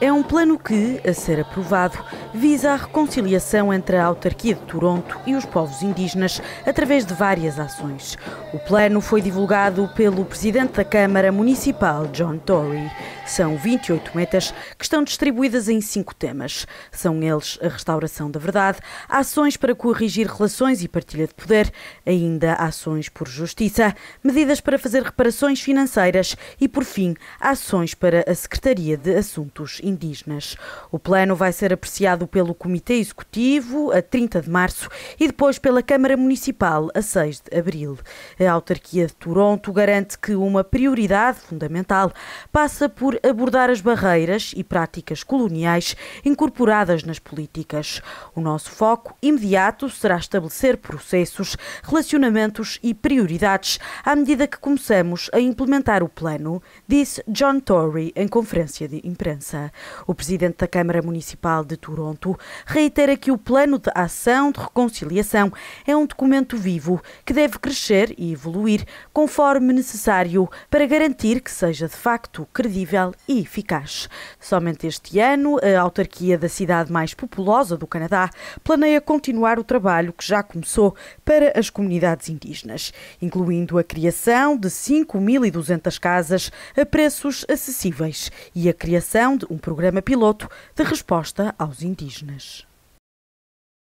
É um plano que, a ser aprovado, visa a reconciliação entre a autarquia de Toronto e os povos indígenas através de várias ações. O plano foi divulgado pelo presidente da Câmara Municipal, John Tory. São 28 metas que estão distribuídas em cinco temas. São eles a restauração da verdade, ações para corrigir relações e partilha de poder, ainda ações por justiça, medidas para fazer reparações financeiras e, por fim, ações para a Secretaria de Assuntos indígenas. O plano vai ser apreciado pelo Comitê Executivo a 30 de março e depois pela Câmara Municipal a 6 de abril. A autarquia de Toronto garante que uma prioridade fundamental passa por abordar as barreiras e práticas coloniais incorporadas nas políticas. O nosso foco imediato será estabelecer processos, relacionamentos e prioridades à medida que começamos a implementar o plano, disse John Tory em conferência de imprensa. O presidente da Câmara Municipal de Toronto reitera que o Plano de Ação de Reconciliação é um documento vivo que deve crescer e evoluir conforme necessário para garantir que seja de facto credível e eficaz. Somente este ano, a autarquia da cidade mais populosa do Canadá planeia continuar o trabalho que já começou para as comunidades indígenas, incluindo a criação de 5.200 casas a preços acessíveis e a criação de um programa piloto de resposta aos indígenas.